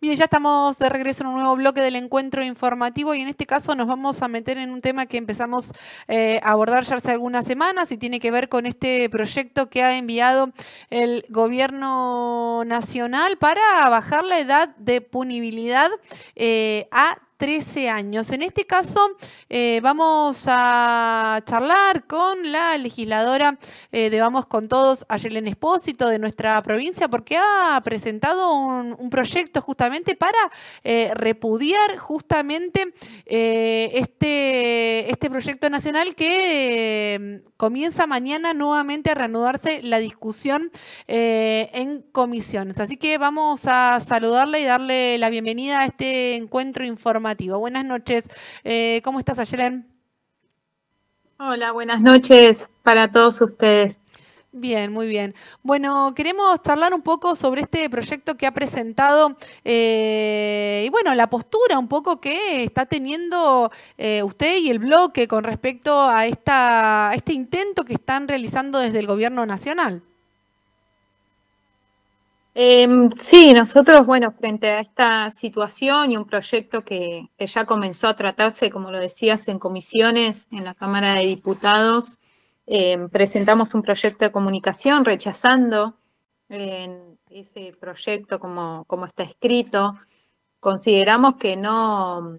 Bien, ya estamos de regreso en un nuevo bloque del encuentro informativo y en este caso nos vamos a meter en un tema que empezamos eh, a abordar ya hace algunas semanas y tiene que ver con este proyecto que ha enviado el gobierno nacional para bajar la edad de punibilidad eh, a 13 años. En este caso eh, vamos a charlar con la legisladora eh, de Vamos con Todos, Ayelen Espósito, de nuestra provincia, porque ha presentado un, proyecto justamente para eh, repudiar justamente este, este proyecto nacional que comienza mañana nuevamente a reanudarse la discusión eh, en comisiones. Así que vamos a saludarle y darle la bienvenida a este encuentro informativo. Buenas noches. Eh, ¿Cómo estás, Ayelen? Hola, buenas noches para todos ustedes. Bien, muy bien. Bueno, queremos charlar un poco sobre este proyecto que ha presentado eh, y bueno, la postura un poco que está teniendo eh, usted y el bloque con respecto a, esta, este intento que están realizando desde el gobierno nacional. Em, sí, nosotros, bueno, frente a esta situación y un proyecto que ya comenzó a tratarse, como lo decías, en comisiones en la Cámara de Diputados, Em, presentamos un proyecto de comunicación rechazando em, ese proyecto como, como, está escrito. Consideramos que no,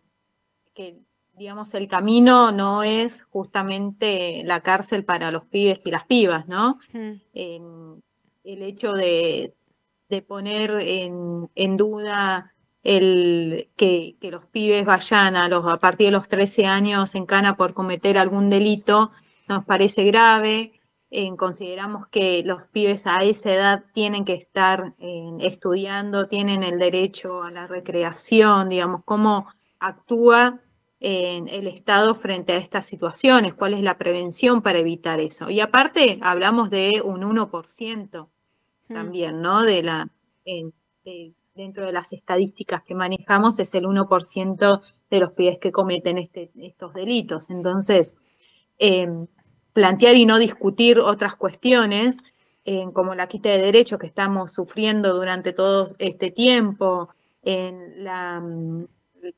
que digamos el camino no es justamente la cárcel para los pibes y las pibas, ¿no? Em, el hecho de, poner en, duda que, los pibes vayan a, los, a partir de los 13 años en cana por cometer algún delito, nos parece grave. Eh, consideramos que los pibes a esa edad tienen que estar eh, estudiando, tienen el derecho a la recreación, digamos, cómo actúa el Estado frente a estas situaciones, cuál es la prevención para evitar eso. Y aparte, hablamos de un 1% mm. también, ¿no? De la, eh, dentro de las estadísticas que manejamos, es el 1% de los pibes que cometen este, estos delitos. Entonces, plantear y no discutir otras cuestiones, como la quita de derechos que estamos sufriendo durante todo este tiempo, en mm,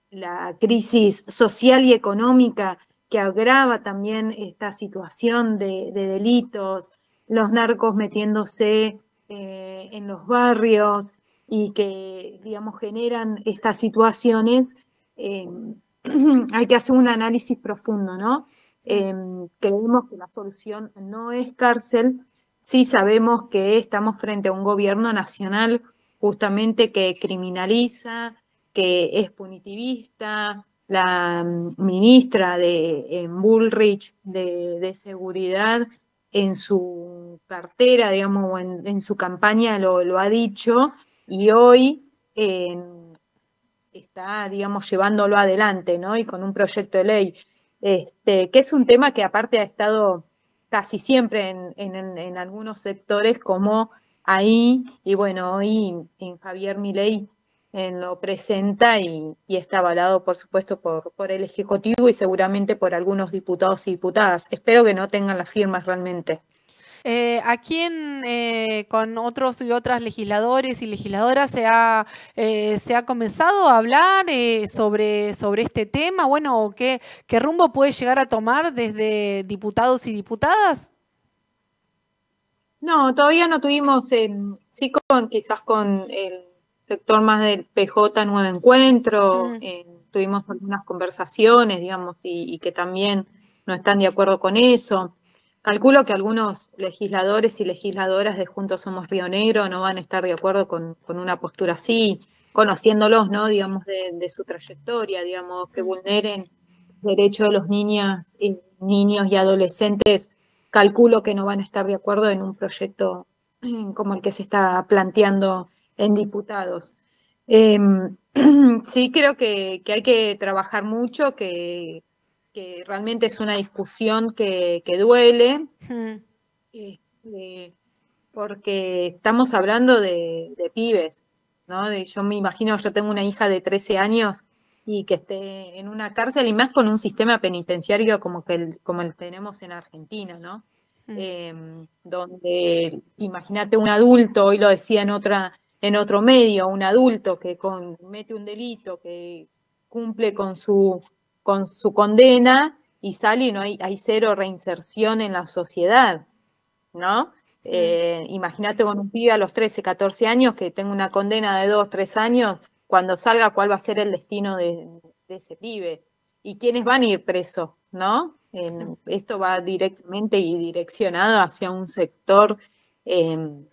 la, crisis social y económica que agrava también esta situación de, delitos, los narcos metiéndose eh, en los barrios y que, digamos, generan estas situaciones, eh, hay que hacer un análisis profundo, ¿no? Mm. Em, creemos que la solución no es cárcel, sí sabemos que estamos frente a un gobierno nacional justamente que criminaliza, que es punitivista. La mm, ministra de em, Bullrich de, Seguridad en su cartera, digamos, en, su campaña lo, ha dicho y hoy em, está, digamos, llevándolo adelante, ¿no? Y con un proyecto de ley este, que es un tema que aparte ha estado casi siempre en, algunos sectores como ahí, y bueno, hoy en Javier Milei en lo presenta y, está avalado, por supuesto, por, por, el Ejecutivo y seguramente por algunos diputados y diputadas. Espero que no tengan las firmas realmente. Eh, ¿A quién, eh, con otros y otras legisladores y legisladoras se ha, eh, se ha comenzado a hablar sobre, sobre este tema. Bueno, ¿qué, rumbo puede llegar a tomar desde diputados y diputadas? No, todavía no tuvimos, sí con quizás con el sector más del PJ Nuevo Encuentro, mm. tuvimos algunas conversaciones, digamos, y que también no están de acuerdo con eso. Calculo que algunos legisladores y legisladoras de Juntos Somos Río Negro no van a estar de acuerdo con, con una postura así, conociéndolos, ¿no? Digamos, de, su trayectoria, digamos, que vulneren derechos de los niñas niños y adolescentes. Calculo que no van a estar de acuerdo en un proyecto eh, como el que se está planteando en diputados. Em, sí, creo que, que, hay que trabajar mucho, que, que realmente es una discusión que, duele, este, porque estamos hablando de, pibes, ¿no? yo me imagino, yo tengo una hija de 13 años y que esté en una cárcel y más con un sistema penitenciario como, que el, como tenemos en Argentina, ¿no? Mm. Em, donde imagínate un adulto, hoy lo decía otra en otro medio, un adulto que comete un delito, que cumple con su con su condena y sale y no hay, hay cero reinserción en la sociedad, ¿no? Mm. Eh, imagínate con un pibe a los 13, 14 años que tenga una condena de 2, 3 años, cuando salga, cuál va a ser el destino de, ese pibe y quiénes van a ir presos, ¿no? Mm. esto va directamente y direccionado hacia un sector em,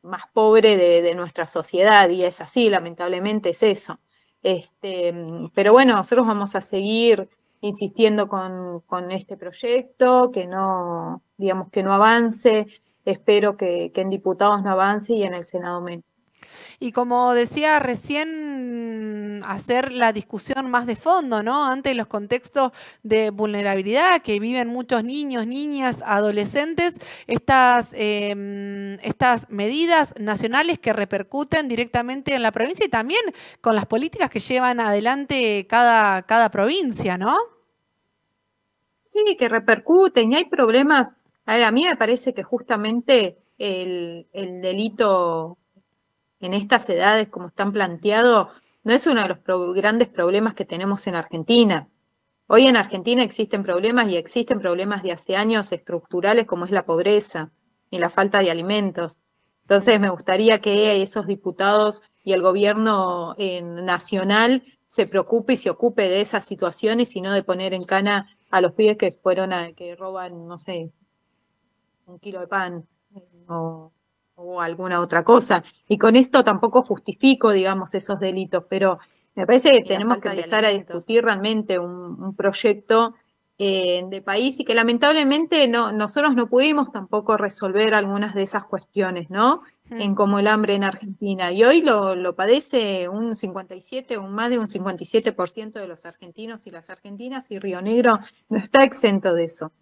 más pobre de nuestra sociedad y es así, lamentablemente es eso. Este, mm, pero bueno, nosotros vamos a seguir insistiendo con, con, este proyecto, que no, digamos, que no avance. Espero que, que en diputados no avance y en el Senado menos. Y como decía recién, hacer la discusión más de fondo, ¿no? Ante los contextos de vulnerabilidad que viven muchos niños, niñas, adolescentes, estas, em, estas medidas nacionales que repercuten directamente en la provincia y también con las políticas que llevan adelante cada, cada provincia, ¿no? Sí, que repercuten y hay problemas. A ver, a mí me parece que justamente el, el delito en estas edades como están planteados, no es uno de los grandes problemas que tenemos en Argentina. Hoy en Argentina existen problemas y existen problemas de hace años estructurales como es la pobreza y la falta de alimentos. Entonces me gustaría que esos diputados y el gobierno eh, nacional se preocupe y se ocupe de esas situaciones y no de poner en cana a los pibes que fueron a, que roban, no sé, un kilo de pan eh, o o alguna otra cosa. Y con esto tampoco justifico, digamos, esos delitos, pero me parece que tenemos que empezar a discutir realmente un, proyecto eh, de país y que lamentablemente no, nosotros no pudimos tampoco resolver algunas de esas cuestiones, ¿no? Mm. En como el hambre en Argentina. Y hoy lo, lo padece un 57, un más de un 57% de los argentinos y las argentinas y Río Negro no está exento de eso.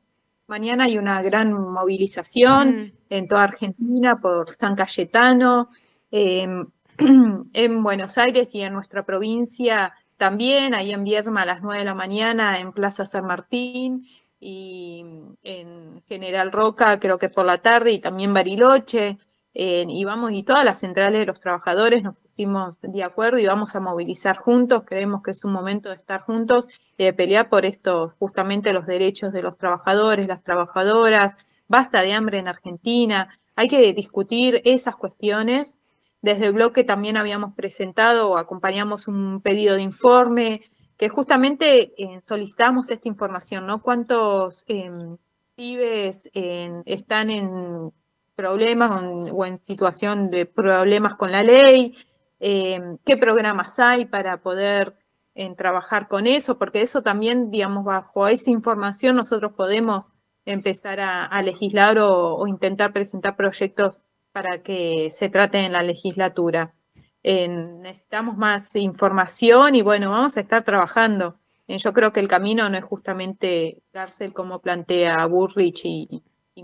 Mañana hay una gran movilización en toda Argentina por San Cayetano. Em, en Buenos Aires y en nuestra provincia también, ahí en Vierma a las 9 de la mañana en Plaza San Martín y en General Roca creo que por la tarde y también Bariloche. y vamos, y todas las centrales de los trabajadores nos de acuerdo y vamos a movilizar juntos. Creemos que es un momento de estar juntos y de pelear por esto, justamente los derechos de los trabajadores, las trabajadoras. Basta de hambre en Argentina. Hay que discutir esas cuestiones. Desde el bloque también habíamos presentado o acompañamos un pedido de informe que justamente eh, solicitamos esta información, ¿no? ¿Cuántos em, pibes están en problemas o en situación de problemas con la ley, Em, qué programas hay para poder em, trabajar con eso, porque eso también, digamos, bajo esa información nosotros podemos empezar a, legislar o, intentar presentar proyectos para que se traten en la legislatura. Em, necesitamos más información y bueno, vamos a estar trabajando. yo creo que el camino no es justamente cárcel como plantea Burrich y, y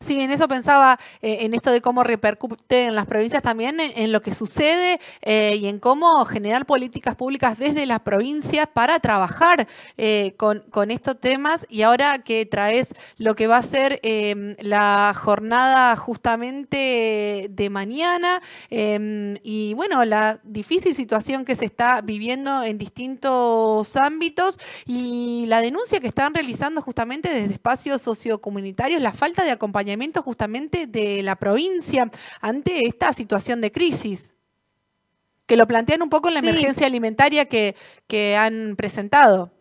Sí, en eso pensaba, eh, en esto de cómo repercute en las provincias también, en, lo que sucede eh, y en cómo generar políticas públicas desde las provincias para trabajar eh, con, estos temas. Y ahora que traes lo que va a ser em, la jornada justamente de mañana em, y bueno, la difícil situación que se está viviendo en distintos ámbitos y la denuncia que están realizando justamente desde espacios sociocomunitarios, la falta de acompañamiento justamente de la provincia ante esta situación de crisis, que lo plantean un poco en la emergencia alimentaria que, han presentado,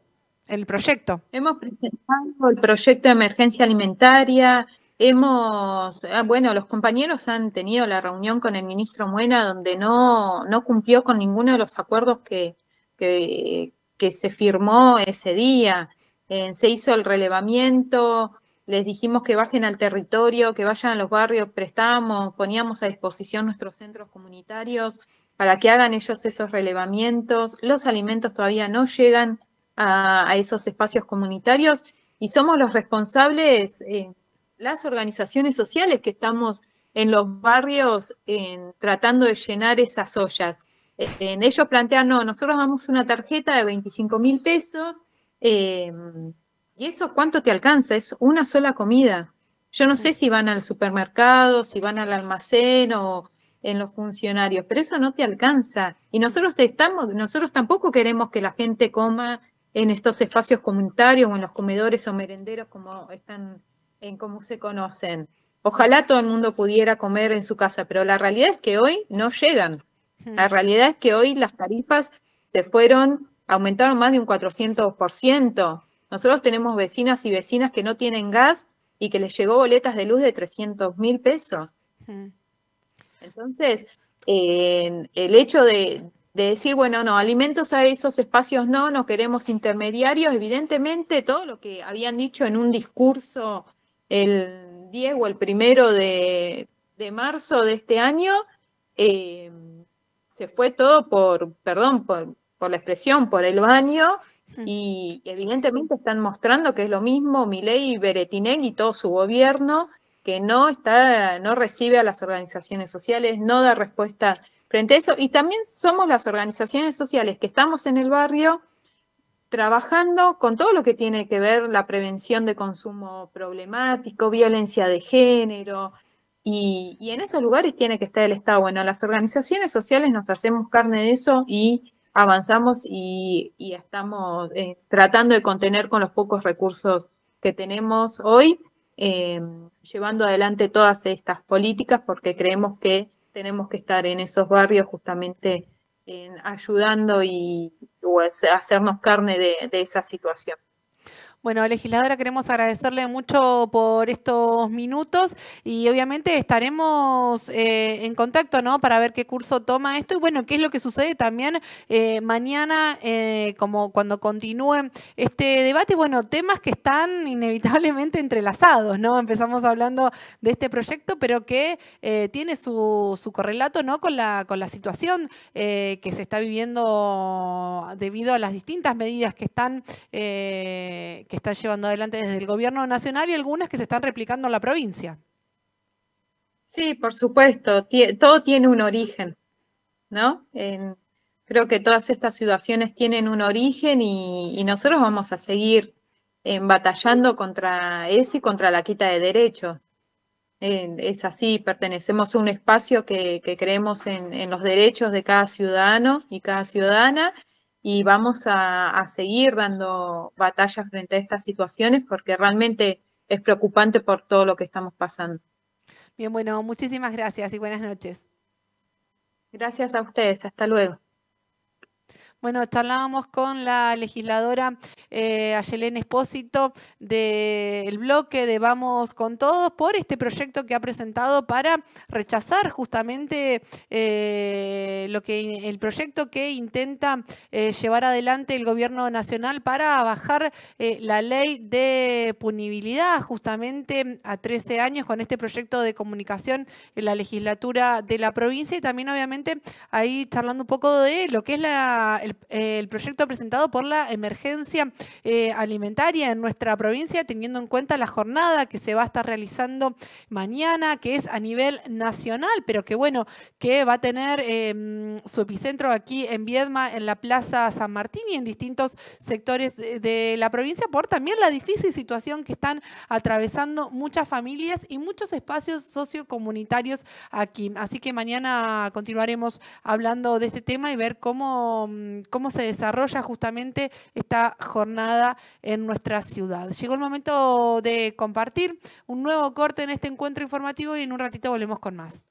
el proyecto. Hemos presentado el proyecto de emergencia alimentaria, Hemos, ah, bueno, los compañeros han tenido la reunión con el ministro Muena donde no, cumplió con ninguno de los acuerdos que, que, se firmó ese día. Eh, se hizo el relevamiento, les dijimos que bajen al territorio, que vayan a los barrios, Prestábamos, poníamos a disposición nuestros centros comunitarios para que hagan ellos esos relevamientos. Los alimentos todavía no llegan a, esos espacios comunitarios y somos los responsables, eh, las organizaciones sociales que estamos en los barrios tratando de llenar esas ollas. Eh, ellos plantean, no, nosotros damos una tarjeta de 25 mil pesos. Eh, ¿Y eso cuánto te alcanza? Es una sola comida. Yo no sé mm. si van al supermercado, si van al almacén o en los funcionarios, pero eso no te alcanza. Y nosotros estamos, nosotros tampoco queremos que la gente coma en estos espacios comunitarios o en los comedores o merenderos como están, en cómo se conocen. Ojalá todo el mundo pudiera comer en su casa, pero la realidad es que hoy no llegan. Mm. La realidad es que hoy las tarifas se fueron, aumentaron más de un 400%. Nosotros tenemos vecinas y vecinas que no tienen gas y que les llegó boletas de luz de 300 mil pesos. Ah. Entonces, el hecho de, decir, bueno, no, alimentos a esos espacios no, no queremos intermediarios, evidentemente todo lo que habían dicho en un discurso el 10 o el primero de, marzo de este año, eh, se fue todo por, perdón por, por, la expresión, por el baño, Mm. Y evidentemente están mostrando que es lo mismo Milei Beretinegui y todo su gobierno, que no está, no recibe a las organizaciones sociales, no da respuesta frente a eso. Y también somos las organizaciones sociales que estamos en el barrio trabajando con todo lo que tiene que ver la prevención de consumo problemático, violencia de género, y, y en esos lugares tiene que estar el Estado. Bueno, las organizaciones sociales nos hacemos carne de eso y avanzamos y, estamos eh, tratando de contener con los pocos recursos que tenemos hoy, eh, llevando adelante todas estas políticas porque creemos que tenemos que estar en esos barrios justamente ayudando y hacernos carne de esa situación. Bueno, legisladora, queremos agradecerle mucho por estos minutos y obviamente estaremos eh, en contacto, ¿no? Para ver qué curso toma esto y bueno, qué es lo que sucede también eh, mañana, eh, como cuando continúe este debate, bueno, temas que están inevitablemente entrelazados, ¿no? Empezamos hablando de este proyecto, pero que tiene su, correlato, ¿no? Con la, con la situación que se está viviendo debido a las distintas medidas que están que está llevando adelante desde el gobierno nacional y algunas que se están replicando en la provincia. Sí, por supuesto, todo tiene un origen, ¿no? creo que todas estas situaciones tienen un origen y, nosotros vamos a seguir eh, batallando contra eso y contra la quita de derechos. Eh, es así, pertenecemos a un espacio que, creemos en los derechos de cada ciudadano y cada ciudadana y vamos a, seguir dando batalla frente a estas situaciones porque realmente es preocupante por todo lo que estamos pasando. Bien, bueno, muchísimas gracias y buenas noches. Gracias a ustedes, hasta luego. Bueno, charlábamos con la legisladora eh, Ayelén Espósito del bloque de Vamos con Todos por este proyecto que ha presentado para rechazar justamente eh, lo que el proyecto que intenta eh, llevar adelante el gobierno nacional para bajar eh, la ley de punibilidad justamente a 13 años con este proyecto de comunicación en la legislatura de la provincia y también obviamente ahí charlando un poco de lo que es la, el, proyecto presentado por la emergencia eh, alimentaria en nuestra provincia, teniendo en cuenta la jornada que se va a estar realizando mañana, que es a nivel nacional, pero que bueno, que va a tener em, su epicentro aquí en Viedma, en la Plaza San Martín y en distintos sectores de la provincia, por también la difícil situación que están atravesando muchas familias y muchos espacios sociocomunitarios aquí. Así que mañana continuaremos hablando de este tema y ver cómo mm, cómo se desarrolla justamente esta jornada en nuestra ciudad. Llegó el momento de compartir un nuevo corte en este encuentro informativo y en un ratito volvemos con más.